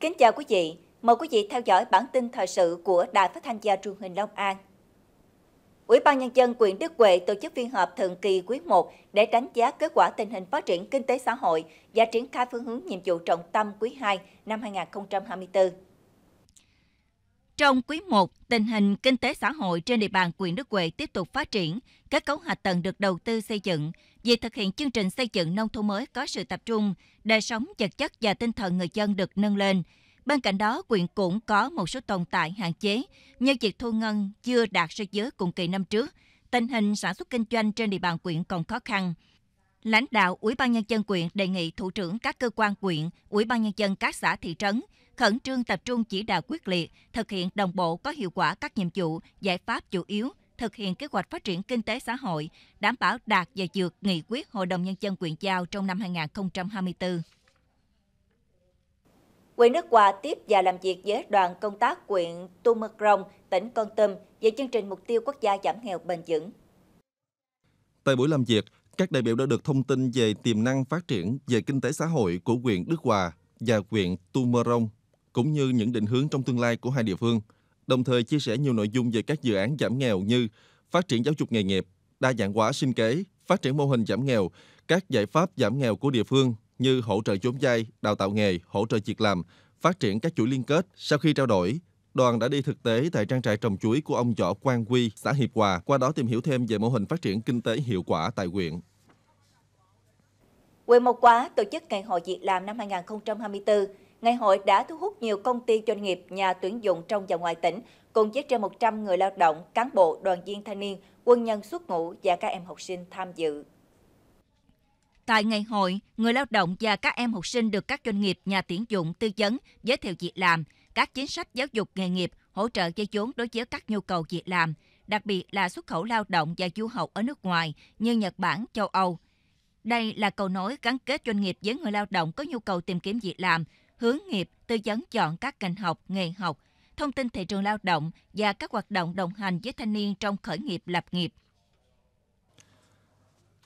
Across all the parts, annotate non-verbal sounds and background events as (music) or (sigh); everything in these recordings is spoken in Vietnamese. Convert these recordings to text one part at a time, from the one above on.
Kính chào quý vị, mời quý vị theo dõi bản tin thời sự của Đài Phát thanh và Truyền hình Long An. Ủy ban nhân dân huyện Đức Huệ tổ chức phiên họp thường kỳ quý 1 để đánh giá kết quả tình hình phát triển kinh tế xã hội và triển khai phương hướng nhiệm vụ trọng tâm quý 2 năm 2024. Trong quý 1, tình hình kinh tế xã hội trên địa bàn quyền Đức Huệ tiếp tục phát triển, kết cấu hạ tầng được đầu tư xây dựng. Việc thực hiện chương trình xây dựng nông thôn mới có sự tập trung, đời sống vật chất và tinh thần người dân được nâng lên. Bên cạnh đó, quyện cũng có một số tồn tại hạn chế như việc thu ngân chưa đạt so với cùng kỳ năm trước. Tình hình sản xuất kinh doanh trên địa bàn quyện còn khó khăn. Lãnh đạo Ủy ban nhân dân quyện đề nghị thủ trưởng các cơ quan quyện, Ủy ban nhân dân các xã thị trấn – khẩn trương tập trung chỉ đạo quyết liệt, thực hiện đồng bộ có hiệu quả các nhiệm vụ, giải pháp chủ yếu, thực hiện kế hoạch phát triển kinh tế xã hội, đảm bảo đạt và dược nghị quyết Hội đồng Nhân dân quyện giao trong năm 2024. Quyện nước Hòa tiếp và làm việc với đoàn công tác quyện Tumacrong, tỉnh Con Tum về chương trình mục tiêu quốc gia giảm nghèo bền vững. Tại buổi làm việc, các đại biểu đã được thông tin về tiềm năng phát triển về kinh tế xã hội của huyện Đức Hòa và huyện Tumorong cũng như những định hướng trong tương lai của hai địa phương, đồng thời chia sẻ nhiều nội dung về các dự án giảm nghèo như phát triển giáo dục nghề nghiệp, đa dạng hóa sinh kế, phát triển mô hình giảm nghèo, các giải pháp giảm nghèo của địa phương như hỗ trợ vốn vay, đào tạo nghề, hỗ trợ việc làm, phát triển các chuỗi liên kết. Sau khi trao đổi, đoàn đã đi thực tế tại trang trại trồng chuối của ông Võ Quang Quy, xã Hiệp Hòa, qua đó tìm hiểu thêm về mô hình phát triển kinh tế hiệu quả tại huyện. Huyện Mộc Quá tổ chức Ngày hội việc làm năm 2024 ngày hội đã thu hút nhiều công ty doanh nghiệp, nhà tuyển dụng trong và ngoài tỉnh, cùng với trên 100 người lao động, cán bộ, đoàn viên thanh niên, quân nhân xuất ngũ và các em học sinh tham dự. Tại ngày hội, người lao động và các em học sinh được các doanh nghiệp, nhà tuyển dụng tư vấn, giới thiệu việc làm, các chính sách giáo dục nghề nghiệp, hỗ trợ dây chốn đối với các nhu cầu việc làm, đặc biệt là xuất khẩu lao động và du học ở nước ngoài như Nhật Bản, châu Âu. Đây là cầu nối gắn kết doanh nghiệp với người lao động có nhu cầu tìm kiếm việc làm, hướng nghiệp, tư vấn chọn các ngành học, nghề học, thông tin thị trường lao động và các hoạt động đồng hành với thanh niên trong khởi nghiệp lập nghiệp.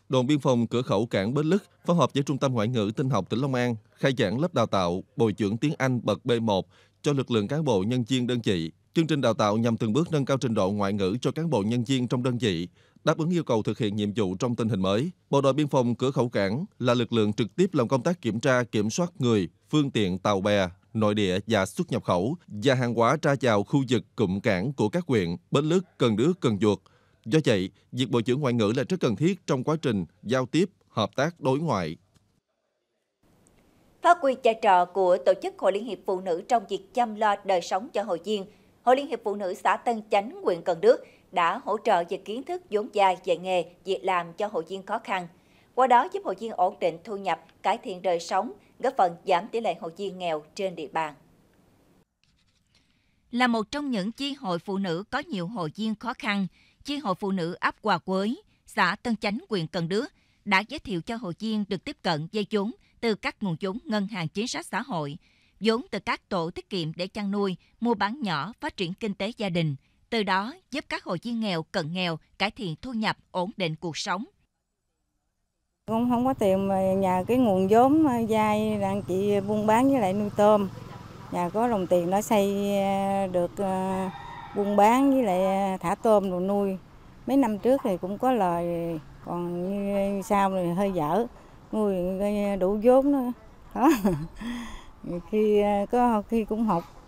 Đồn biên phòng cửa khẩu cảng Bến Lức phối hợp với Trung tâm Ngoại ngữ Tinh học tỉnh Long An khai giảng lớp đào tạo bồi dưỡng tiếng Anh bậc B1 cho lực lượng cán bộ nhân viên đơn vị. Chương trình đào tạo nhằm từng bước nâng cao trình độ ngoại ngữ cho cán bộ nhân viên trong đơn vị, đáp ứng yêu cầu thực hiện nhiệm vụ trong tình hình mới. Bộ đội biên phòng cửa khẩu cảng là lực lượng trực tiếp làm công tác kiểm tra, kiểm soát người, phương tiện tàu bè, nội địa và xuất nhập khẩu và hàng hóa ra vào khu vực cụm cảng của các huyện Bến Lức, Cần Đước, Cần Duộc. Do vậy, việc Bộ trưởng Ngoại ngữ là rất cần thiết trong quá trình giao tiếp, hợp tác đối ngoại. Phát huy vai trò của Tổ chức Hội Liên hiệp Phụ nữ trong việc chăm lo đời sống cho hội viên, Hội Liên hiệp Phụ nữ xã Tân Chánh, huyện Cần Đước – đã hỗ trợ về kiến thức vốn dài dạy nghề, việc làm cho hội viên khó khăn. Qua đó giúp hội viên ổn định thu nhập, cải thiện đời sống, góp phần giảm tỷ lệ hội viên nghèo trên địa bàn. Là một trong những chi hội phụ nữ có nhiều hội viên khó khăn, chi hội phụ nữ ấp Hòa Quới, xã Tân Chánh, huyện Cần Đứa đã giới thiệu cho hội viên được tiếp cận dây vốn từ các nguồn vốn ngân hàng chính sách xã hội, vốn từ các tổ tiết kiệm để chăn nuôi, mua bán nhỏ, phát triển kinh tế gia đình – từ đó giúp các hội viên nghèo cận nghèo cải thiện thu nhập, ổn định cuộc sống. Không không có tiền mà nhà cái nguồn vốn dai ờ, đang chị buôn bán với lại nuôi tôm. Nhà có đồng tiền nó xây ờ, được ờ, buôn bán với lại thả tôm rồi nuôi. Mấy năm trước thì cũng có lời còn như sau thì hơi dở nuôi đủ vốn nữa đó (laughs) khi có khi cũng học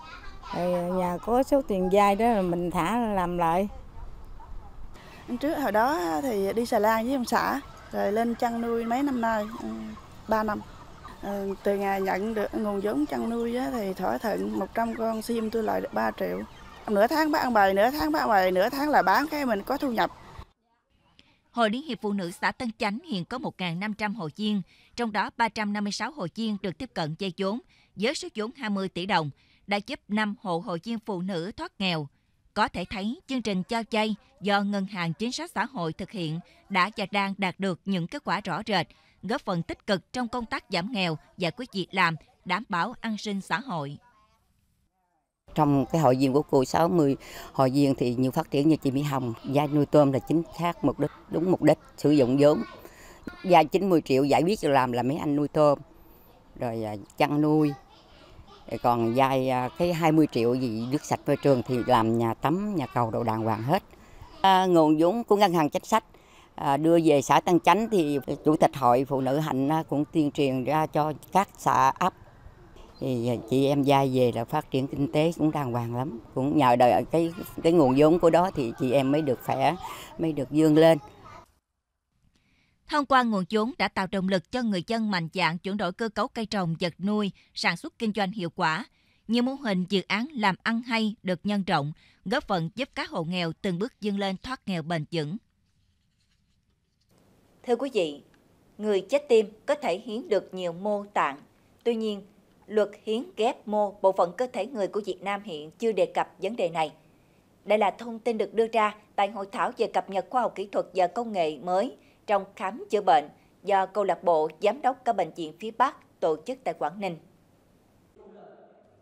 rồi nhà có số tiền vay đó là mình thả làm lại trước hồi đó thì đi xà lan với ông xã rồi lên chăn nuôi mấy năm nay 3 ừ, năm ừ, từ ngày nhận được nguồn vốn chăn nuôi á, thì thỏa thuận 100 con sim tôi lại được 3 triệu nửa tháng bán bài nửa tháng bán bài nửa tháng là bán cái mình có thu nhập Hội Liên hiệp Phụ nữ xã Tân Chánh hiện có 1.500 hội viên, trong đó 356 hội viên được tiếp cận dây vốn với số vốn 20 tỷ đồng, đã giúp 5 hộ hội viên phụ nữ thoát nghèo. Có thể thấy, chương trình cho chay do Ngân hàng Chính sách Xã hội thực hiện đã và đang đạt được những kết quả rõ rệt, góp phần tích cực trong công tác giảm nghèo, và quyết việc làm, đảm bảo an sinh xã hội. Trong cái hội viên của cô 60 hội viên thì nhiều phát triển như chị Mỹ Hồng, gia nuôi tôm là chính xác mục đích, đúng mục đích, sử dụng vốn. Gia 90 triệu giải quyết việc làm là mấy anh nuôi tôm, rồi à, chăn nuôi, còn vay à, cái 20 triệu gì nước sạch môi trường thì làm nhà tắm, nhà cầu đồ đàng hoàng hết. À, nguồn vốn của ngân hàng chính sách à, đưa về xã Tân Chánh thì chủ tịch hội phụ nữ Hạnh à, cũng tuyên truyền ra cho các xã ấp thì chị em vay về là phát triển kinh tế cũng đàng hoàng lắm cũng nhờ đời cái cái nguồn vốn của đó thì chị em mới được khỏe mới được dương lên Thông qua nguồn vốn đã tạo động lực cho người dân mạnh dạn chuyển đổi cơ cấu cây trồng, vật nuôi, sản xuất kinh doanh hiệu quả. Nhiều mô hình dự án làm ăn hay được nhân rộng, góp phần giúp các hộ nghèo từng bước vươn lên thoát nghèo bền vững. Thưa quý vị, người chết tim có thể hiến được nhiều mô tạng. Tuy nhiên, luật hiến ghép mô bộ phận cơ thể người của Việt Nam hiện chưa đề cập vấn đề này. Đây là thông tin được đưa ra tại hội thảo về cập nhật khoa học kỹ thuật và công nghệ mới trong khám chữa bệnh do câu lạc bộ Giám đốc các bệnh viện phía Bắc tổ chức tại Quảng Ninh.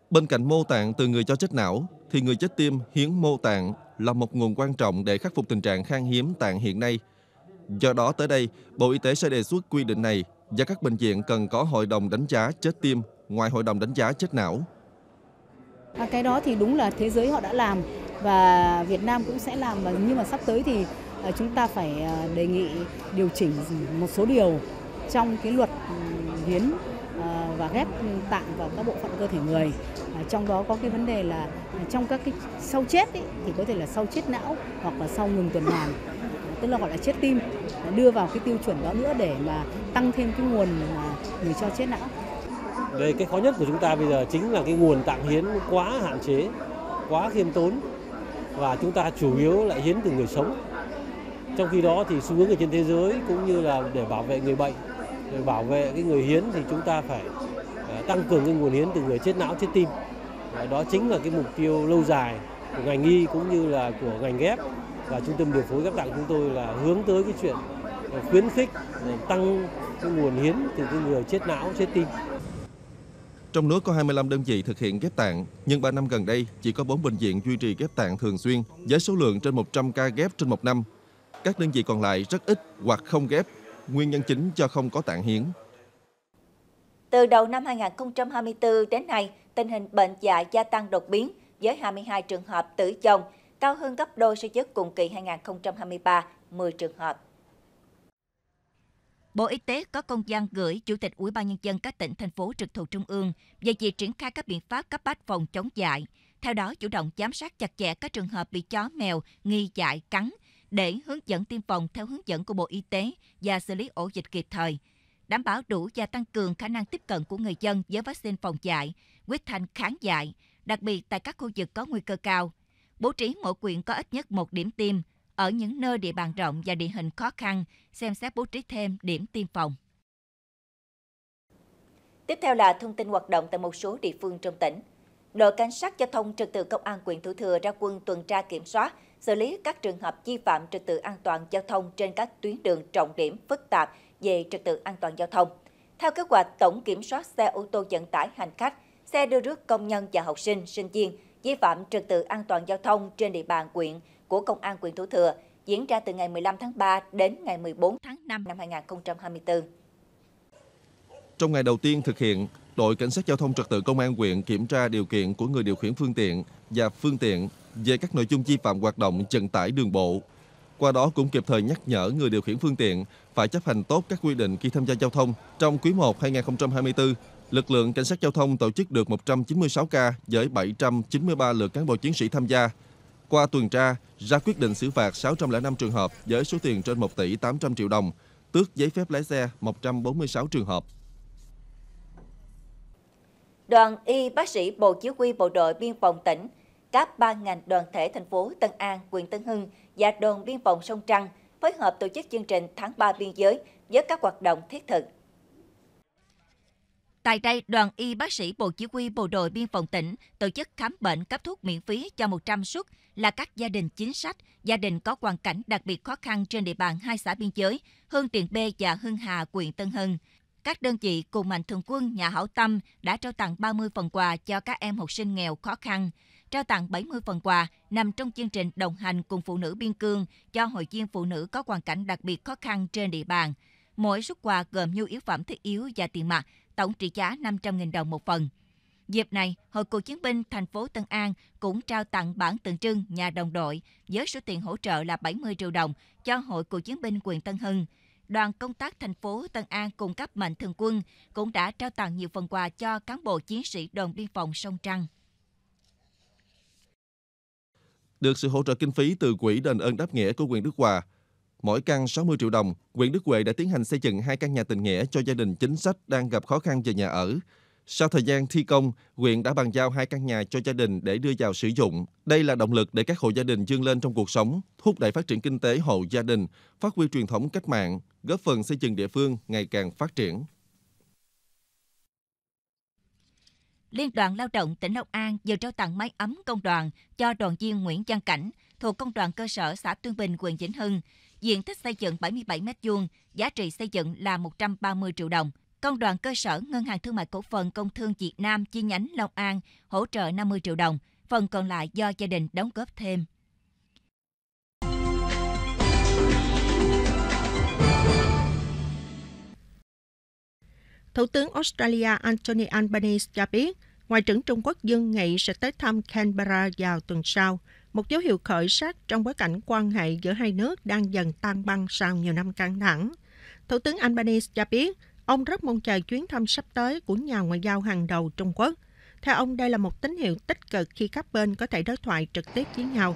Bên cạnh mô tạng từ người cho chết não, thì người chết tim hiến mô tạng là một nguồn quan trọng để khắc phục tình trạng khan hiếm tạng hiện nay. Do đó tới đây, Bộ Y tế sẽ đề xuất quy định này và các bệnh viện cần có hội đồng đánh giá chết tim ngoài hội đồng đánh giá chết não. À, cái đó thì đúng là thế giới họ đã làm và Việt Nam cũng sẽ làm nhưng mà sắp tới thì ờ, chúng ta phải ờ, đề nghị điều chỉnh một số điều trong cái luật ừ, hiến ờ, và ghép tạng vào các bộ phận cơ thể người trong đó có cái vấn đề là trong các cái sau chết ý, thì có thể là sau chết não hoặc là sau ngừng tuần hoàn tức là gọi là chết tim đưa vào cái tiêu chuẩn đó nữa để mà tăng thêm cái nguồn người cho chết não đây cái khó nhất của chúng ta bây giờ chính là cái nguồn tạng hiến quá hạn chế quá khiêm tốn và chúng ta chủ yếu lại hiến từ người sống trong khi đó thì xu hướng ở trên thế giới cũng như là để bảo vệ người bệnh để bảo vệ cái người hiến thì chúng ta phải à, tăng cường cái nguồn hiến từ người chết não chết tim đó chính là cái mục tiêu lâu dài của ngành y cũng như là của ngành ghép và trung tâm điều phối ghép tặng chúng tôi là hướng tới cái chuyện à, khuyến khích tăng cái nguồn hiến từ cái người chết não chết tim trong nước có 25 đơn vị thực hiện ghép tạng, nhưng 3 năm gần đây chỉ có 4 bệnh viện duy trì ghép tạng thường xuyên với số lượng trên 100 ca ghép trên một năm. Các đơn vị còn lại rất ít hoặc không ghép, nguyên nhân chính cho không có tạng hiến. Từ đầu năm 2024 đến nay, tình hình bệnh dạ gia tăng đột biến với 22 trường hợp tử vong, cao hơn gấp đôi so với cùng kỳ 2023, 10 trường hợp. Bộ Y tế có công văn gửi Chủ tịch Ủy ban Nhân dân các tỉnh, thành phố trực thuộc Trung ương về việc triển khai các biện pháp cấp bách phòng chống dại. Theo đó, chủ động giám sát chặt chẽ các trường hợp bị chó mèo nghi dại cắn để hướng dẫn tiêm phòng theo hướng dẫn của Bộ Y tế và xử lý ổ dịch kịp thời đảm bảo đủ và tăng cường khả năng tiếp cận của người dân với vaccine phòng dạy, quyết thanh kháng dạy, đặc biệt tại các khu vực có nguy cơ cao. Bố trí mỗi quyện có ít nhất một điểm tiêm, ở những nơi địa bàn rộng và địa hình khó khăn, xem xét bố trí thêm điểm tiêm phòng. Tiếp theo là thông tin hoạt động tại một số địa phương trong tỉnh. Đội cảnh sát giao thông trật tự công an huyện Thủ Thừa ra quân tuần tra kiểm soát, xử lý các trường hợp vi phạm trật tự an toàn giao thông trên các tuyến đường trọng điểm phức tạp về trật tự an toàn giao thông. Theo kết quả tổng kiểm soát xe ô tô vận tải hành khách, xe đưa rước công nhân và học sinh, sinh viên vi phạm trật tự an toàn giao thông trên địa bàn huyện của Công an quyền Thủ Thừa diễn ra từ ngày 15 tháng 3 đến ngày 14 tháng 5 năm 2024. Trong ngày đầu tiên thực hiện, đội cảnh sát giao thông trật tự công an huyện kiểm tra điều kiện của người điều khiển phương tiện và phương tiện về các nội dung vi phạm hoạt động vận tải đường bộ. Qua đó cũng kịp thời nhắc nhở người điều khiển phương tiện phải chấp hành tốt các quy định khi tham gia giao thông. Trong quý 1 2024, lực lượng cảnh sát giao thông tổ chức được 196 ca với 793 lượt cán bộ chiến sĩ tham gia, qua tuần tra, ra quyết định xử phạt 605 trường hợp với số tiền trên 1 tỷ 800 triệu đồng, tước giấy phép lái xe 146 trường hợp. Đoàn y bác sĩ Bộ Chỉ huy Bộ đội Biên phòng tỉnh, các ban ngành đoàn thể thành phố Tân An, huyện Tân Hưng và đồn biên phòng Sông Trăng phối hợp tổ chức chương trình tháng 3 biên giới với các hoạt động thiết thực. Tại đây, đoàn y bác sĩ Bộ Chỉ huy Bộ đội Biên phòng tỉnh tổ chức khám bệnh cấp thuốc miễn phí cho 100 suất là các gia đình chính sách, gia đình có hoàn cảnh đặc biệt khó khăn trên địa bàn hai xã biên giới Hương Tiền B và Hưng Hà, huyện Tân Hân. Các đơn vị cùng mạnh thường quân, nhà hảo tâm đã trao tặng 30 phần quà cho các em học sinh nghèo khó khăn, trao tặng 70 phần quà nằm trong chương trình đồng hành cùng phụ nữ biên cương cho hội viên phụ nữ có hoàn cảnh đặc biệt khó khăn trên địa bàn. Mỗi suất quà gồm nhu yếu phẩm thiết yếu và tiền mặt, tổng trị giá 500.000 đồng một phần. Dịp này, Hội cựu chiến binh thành phố Tân An cũng trao tặng bản tượng trưng nhà đồng đội với số tiền hỗ trợ là 70 triệu đồng cho Hội cựu chiến binh quyền Tân Hưng. Đoàn công tác thành phố Tân An cung cấp mạnh thường quân cũng đã trao tặng nhiều phần quà cho cán bộ chiến sĩ đồn biên phòng Sông Trăng. Được sự hỗ trợ kinh phí từ Quỹ đền ơn đáp nghĩa của huyện Đức Hòa, mỗi căn 60 triệu đồng, huyện Đức Huệ đã tiến hành xây dựng hai căn nhà tình nghĩa cho gia đình chính sách đang gặp khó khăn về nhà ở. Sau thời gian thi công, huyện đã bàn giao hai căn nhà cho gia đình để đưa vào sử dụng. Đây là động lực để các hộ gia đình dương lên trong cuộc sống, thúc đẩy phát triển kinh tế hộ gia đình, phát huy truyền thống cách mạng, góp phần xây dựng địa phương ngày càng phát triển. Liên đoàn Lao động tỉnh Long An vừa trao tặng máy ấm công đoàn cho đoàn viên Nguyễn Văn Cảnh thuộc công đoàn cơ sở xã Tương Bình, huyện Vĩnh Hưng. Diện tích xây dựng 77 m2, giá trị xây dựng là 130 triệu đồng – Công đoàn cơ sở Ngân hàng Thương mại Cổ phần Công thương Việt Nam chi nhánh Long An hỗ trợ 50 triệu đồng, phần còn lại do gia đình đóng góp thêm. Thủ tướng Australia Anthony Albanese cho biết, Ngoại trưởng Trung Quốc Dương Nghị sẽ tới thăm Canberra vào tuần sau, một dấu hiệu khởi sắc trong bối cảnh quan hệ giữa hai nước đang dần tan băng sau nhiều năm căng thẳng. Thủ tướng Albanese cho biết, Ông rất mong chờ chuyến thăm sắp tới của nhà ngoại giao hàng đầu Trung Quốc. Theo ông, đây là một tín hiệu tích cực khi các bên có thể đối thoại trực tiếp với nhau.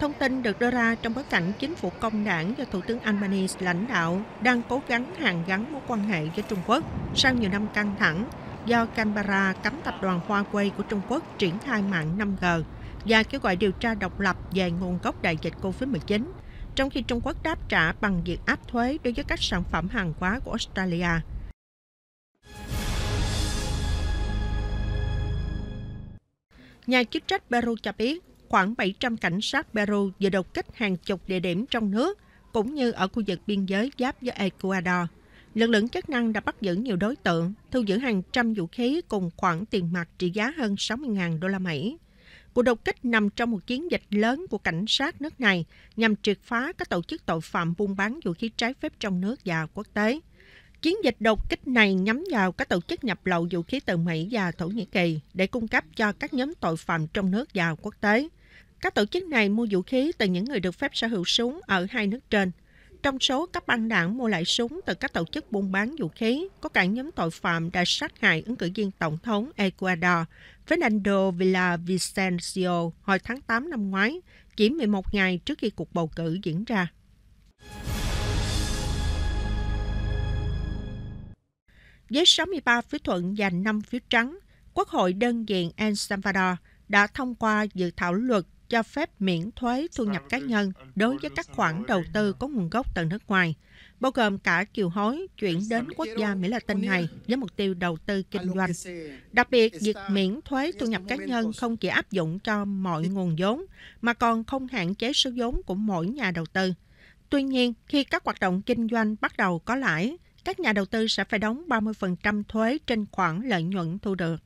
Thông tin được đưa ra trong bối cảnh chính phủ công đảng do Thủ tướng Albanese lãnh đạo đang cố gắng hàn gắn mối quan hệ với Trung Quốc sau nhiều năm căng thẳng do Canberra cấm tập đoàn Huawei của Trung Quốc triển khai mạng 5G và kêu gọi điều tra độc lập về nguồn gốc đại dịch COVID-19, trong khi Trung Quốc đáp trả bằng việc áp thuế đối với các sản phẩm hàng hóa của Australia. Nhà chức trách Peru cho biết khoảng 700 cảnh sát Peru vừa đột kích hàng chục địa điểm trong nước, cũng như ở khu vực biên giới giáp với Ecuador. Lực lượng chức năng đã bắt giữ nhiều đối tượng, thu giữ hàng trăm vũ khí cùng khoản tiền mặt trị giá hơn 60.000 đô la Mỹ. Cuộc đột kích nằm trong một chiến dịch lớn của cảnh sát nước này nhằm triệt phá các tổ chức tội phạm buôn bán vũ khí trái phép trong nước và quốc tế. Chiến dịch đột kích này nhắm vào các tổ chức nhập lậu vũ khí từ Mỹ và Thổ Nhĩ Kỳ để cung cấp cho các nhóm tội phạm trong nước và quốc tế. Các tổ chức này mua vũ khí từ những người được phép sở hữu súng ở hai nước trên. Trong số các băng đảng mua lại súng từ các tổ chức buôn bán vũ khí, có cả nhóm tội phạm đã sát hại ứng cử viên tổng thống Ecuador Fernando Villavicencio hồi tháng 8 năm ngoái, chỉ 11 ngày trước khi cuộc bầu cử diễn ra. với 63 phiếu thuận và 5 phiếu trắng, Quốc hội đơn viện El Salvador đã thông qua dự thảo luật cho phép miễn thuế thu nhập cá nhân đối với các khoản đầu tư có nguồn gốc từ nước ngoài, bao gồm cả kiều hối chuyển đến quốc gia Mỹ Latin này với mục tiêu đầu tư kinh doanh. Đặc biệt, việc miễn thuế thu nhập cá nhân không chỉ áp dụng cho mọi nguồn vốn, mà còn không hạn chế số vốn của mỗi nhà đầu tư. Tuy nhiên, khi các hoạt động kinh doanh bắt đầu có lãi, các nhà đầu tư sẽ phải đóng 30% thuế trên khoản lợi nhuận thu được.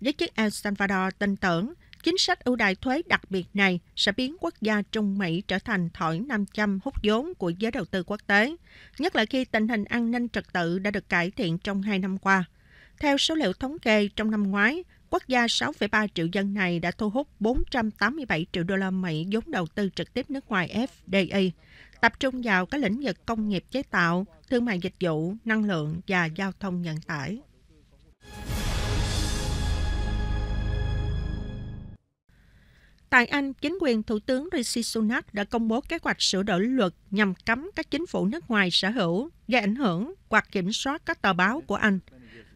Giới chức El Salvador tin tưởng chính sách ưu đại thuế đặc biệt này sẽ biến quốc gia Trung Mỹ trở thành thỏi nam châm hút vốn của giới đầu tư quốc tế, nhất là khi tình hình an ninh trật tự đã được cải thiện trong hai năm qua. Theo số liệu thống kê, trong năm ngoái, quốc gia 6,3 triệu dân này đã thu hút 487 triệu đô la Mỹ vốn đầu tư trực tiếp nước ngoài FDI, tập trung vào các lĩnh vực công nghiệp chế tạo, thương mại dịch vụ, năng lượng và giao thông vận tải. Tại Anh, chính quyền Thủ tướng Rishi Sunak đã công bố kế hoạch sửa đổi luật nhằm cấm các chính phủ nước ngoài sở hữu, gây ảnh hưởng hoặc kiểm soát các tờ báo của Anh.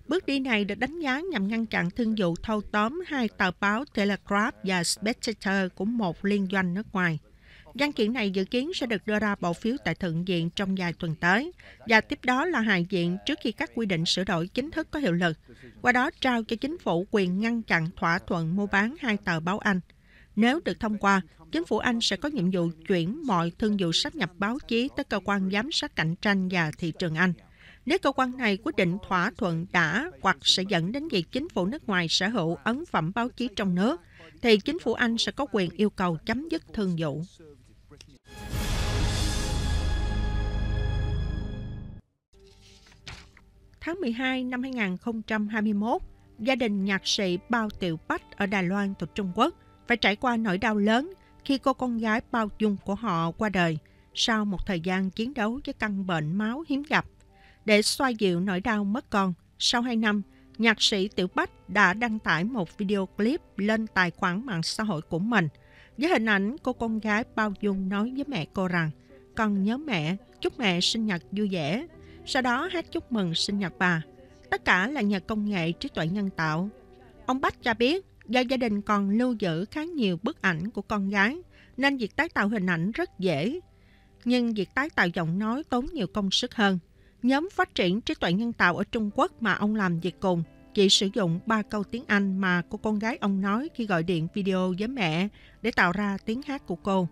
Bước đi này được đánh giá nhằm ngăn chặn thương vụ thâu tóm hai tờ báo Telegraph và Spectator của một liên doanh nước ngoài. Văn kiện này dự kiến sẽ được đưa ra bỏ phiếu tại Thượng viện trong vài tuần tới và tiếp đó là Hạ viện trước khi các quy định sửa đổi chính thức có hiệu lực, qua đó trao cho chính phủ quyền ngăn chặn thỏa thuận mua bán hai tờ báo Anh. Nếu được thông qua, chính phủ Anh sẽ có nhiệm vụ chuyển mọi thương vụ sát nhập báo chí tới cơ quan giám sát cạnh tranh và thị trường Anh. Nếu cơ quan này quyết định thỏa thuận đã hoặc sẽ dẫn đến việc chính phủ nước ngoài sở hữu ấn phẩm báo chí trong nước, thì chính phủ Anh sẽ có quyền yêu cầu chấm dứt thương vụ. Tháng 12 năm 2021, gia đình nhạc sĩ Bao Tiểu Bách ở Đài Loan thuộc Trung Quốc phải trải qua nỗi đau lớn khi cô con gái Bao Dung của họ qua đời sau một thời gian chiến đấu với căn bệnh máu hiếm gặp. Để xoa dịu nỗi đau mất con, sau 2 năm, nhạc sĩ Tiểu Bách đã đăng tải một video clip lên tài khoản mạng xã hội của mình – với hình ảnh cô con gái bao dung nói với mẹ cô rằng Con nhớ mẹ, chúc mẹ sinh nhật vui vẻ. Sau đó hát chúc mừng sinh nhật bà. Tất cả là nhờ công nghệ trí tuệ nhân tạo. Ông Bách cho biết do gia đình còn lưu giữ khá nhiều bức ảnh của con gái nên việc tái tạo hình ảnh rất dễ. Nhưng việc tái tạo giọng nói tốn nhiều công sức hơn. Nhóm phát triển trí tuệ nhân tạo ở Trung Quốc mà ông làm việc cùng – chỉ sử dụng ba câu tiếng Anh mà cô con gái ông nói khi gọi điện video với mẹ để tạo ra tiếng hát của cô.